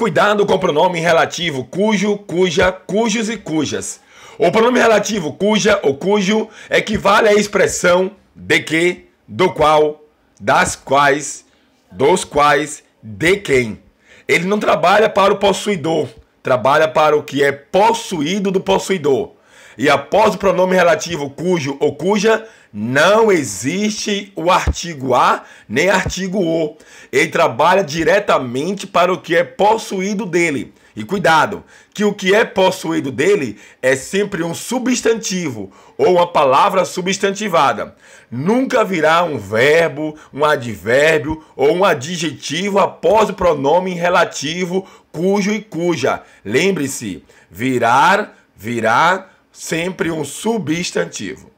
Cuidado com o pronome relativo cujo, cuja, cujos e cujas. O pronome relativo cuja ou cujo equivale à expressão de que, do qual, das quais, dos quais, de quem. Ele não trabalha para o possuidor, trabalha para o que é possuído do possuidor e após o pronome relativo cujo ou cuja, não existe o artigo a nem artigo o. Ele trabalha diretamente para o que é possuído dele. E cuidado, que o que é possuído dele é sempre um substantivo ou uma palavra substantivada. Nunca virá um verbo, um advérbio ou um adjetivo após o pronome relativo cujo e cuja. Lembre-se, virar, virá, sempre um substantivo.